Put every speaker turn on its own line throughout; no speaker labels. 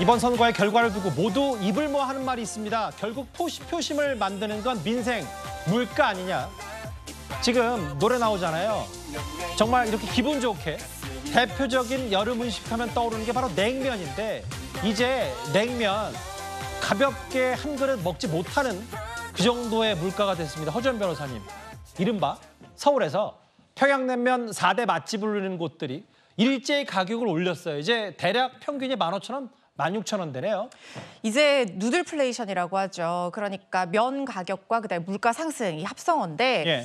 이번 선거의 결과를 두고 모두 입을 모아하는 말이 있습니다. 결국 토시표심을 만드는 건 민생, 물가 아니냐. 지금 노래 나오잖아요. 정말 이렇게 기분 좋게 대표적인 여름 음식하면 떠오르는 게 바로 냉면인데 이제 냉면 가볍게 한 그릇 먹지 못하는 그 정도의 물가가 됐습니다. 허전 변호사님, 이른바 서울에서 평양냉면 사대 맛집을 누리는 곳들이 일제히 가격을 올렸어요. 이제 대략 평균이 만 오천 원 16,000원 되네요. 이제
누들플레이션이라고 하죠. 그러니까 면 가격과 그다음에 물가 상승 이 합성어인데 예.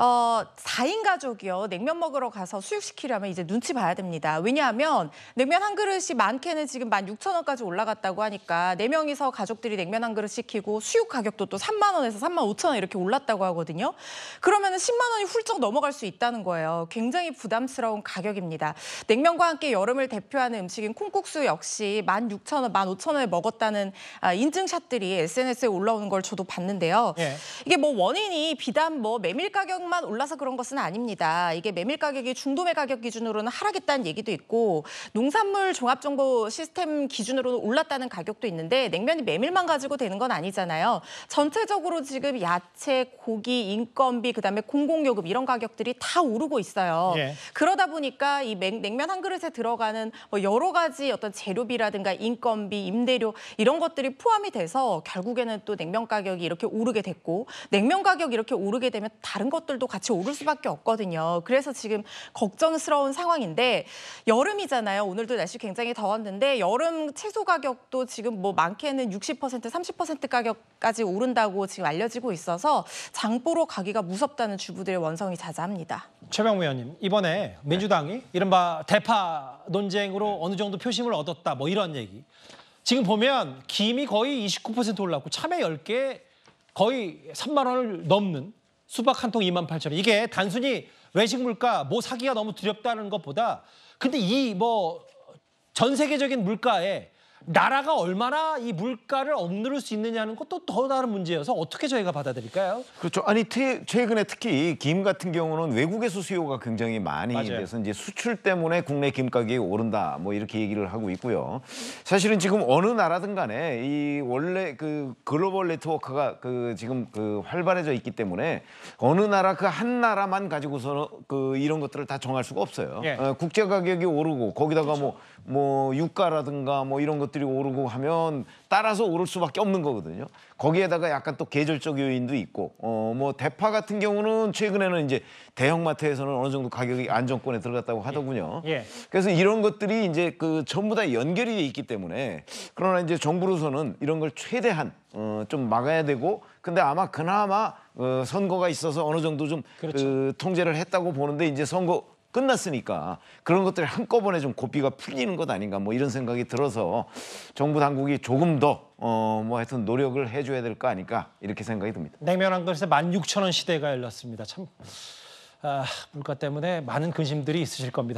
어, 4인 가족이요. 냉면 먹으러 가서 수육시키려면 이제 눈치 봐야 됩니다. 왜냐하면 냉면 한 그릇이 많게는 지금 16,000원까지 올라갔다고 하니까 4명이서 가족들이 냉면 한 그릇 시키고 수육 가격도 또 3만 원에서 3만 5천 원 이렇게 올랐다고 하거든요. 그러면 은 10만 원이 훌쩍 넘어갈 수 있다는 거예요. 굉장히 부담스러운 가격입니다. 냉면과 함께 여름을 대표하는 음식인 콩국수 역시 16,000원, 15,000원에 먹었다는 아, 인증샷들이 SNS에 올라오는 걸 저도 봤는데요. 예. 이게 뭐 원인이 비단 뭐 메밀 가격 가격만 올라서 그런 것은 아닙니다. 이게 메밀 가격이 중도매 가격 기준으로는 하락했다는 얘기도 있고 농산물 종합정보 시스템 기준으로는 올랐다는 가격도 있는데 냉면이 메밀만 가지고 되는 건 아니잖아요. 전체적으로 지금 야채, 고기, 인건비, 그다음에 공공요금 이런 가격들이 다 오르고 있어요. 예. 그러다 보니까 이 냉면 한 그릇에 들어가는 뭐 여러 가지 어떤 재료비라든가 인건비, 임대료 이런 것들이 포함이 돼서 결국에는 또 냉면 가격이 이렇게 오르게 됐고 냉면 가격 이렇게 오르게 되면 다른 것들 가격들도 같이 오를 수밖에 없거든요. 그래서 지금 걱정스러운 상황인데 여름이잖아요. 오늘도 날씨 굉장히 더웠는데 여름 채소 가격도 지금 뭐 많게는 60% 30% 가격까지 오른다고 지금 알려지고 있어서 장보러 가기가 무섭다는 주부들의 원성이 자자합니다.
최병무 의원님 이번에 네. 민주당이 네. 이른바 대파 논쟁으로 네. 어느 정도 표심을 얻었다 뭐 이런 얘기. 지금 보면 김이 거의 29% 올랐고 참외 10개 거의 3만 원을 넘는 수박 한 통 2만 8천 원. 이게 단순히 외식 물가 뭐 사기가 너무 두렵다는 것보다 근데 이 뭐 전 세계적인 물가에 나라가 얼마나 이 물가를 억누를 수 있느냐는 것도 더 다른 문제여서 어떻게 저희가 받아들일까요?
그렇죠. 아니 태, 최근에 특히 김 같은 경우는 외국에서 수요가 굉장히 많이 맞아요. 돼서 이제 수출 때문에 국내 김 가격이 오른다 뭐 이렇게 얘기를 하고 있고요. 사실은 지금 어느 나라든 간에 이 원래 그 글로벌 네트워크가 그 지금 그 활발해져 있기 때문에 어느 나라 그 한 나라만 가지고서 그 이런 것들을 다 정할 수가 없어요. 예. 어, 국제 가격이 오르고 거기다가 뭐뭐 그렇죠. 뭐 유가라든가 뭐 이런 것 것들이 오르고 하면 따라서 오를 수밖에 없는 거거든요. 거기에다가 약간 또 계절적 요인도 있고 어뭐 대파 같은 경우는 최근에는 이제 대형마트에서는 어느 정도 가격이 안정권에 들어갔다고 하더군요. 예. 그래서 이런 것들이 이제 그 전부 다 연결이 돼 있기 때문에 그러나 이제 정부로서는 이런 걸 최대한 어좀 막아야 되고 근데 아마 그나마 어 선거가 있어서 어느 정도 좀 그렇죠. 그 통제를 했다고 보는데 이제 선거 끝났으니까 그런 것들이 한꺼번에 좀 고삐가 풀리는 것 아닌가 뭐 이런 생각이 들어서 정부 당국이 조금 더 어 뭐 하여튼 노력을 해줘야 될 거 아닐까 이렇게 생각이 듭니다.
냉면 한 그릇에 16,000원 시대가 열렸습니다. 참 아, 물가 때문에 많은 근심들이 있으실 겁니다.